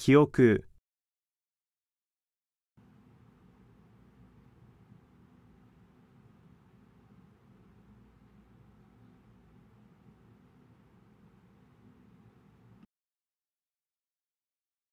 記憶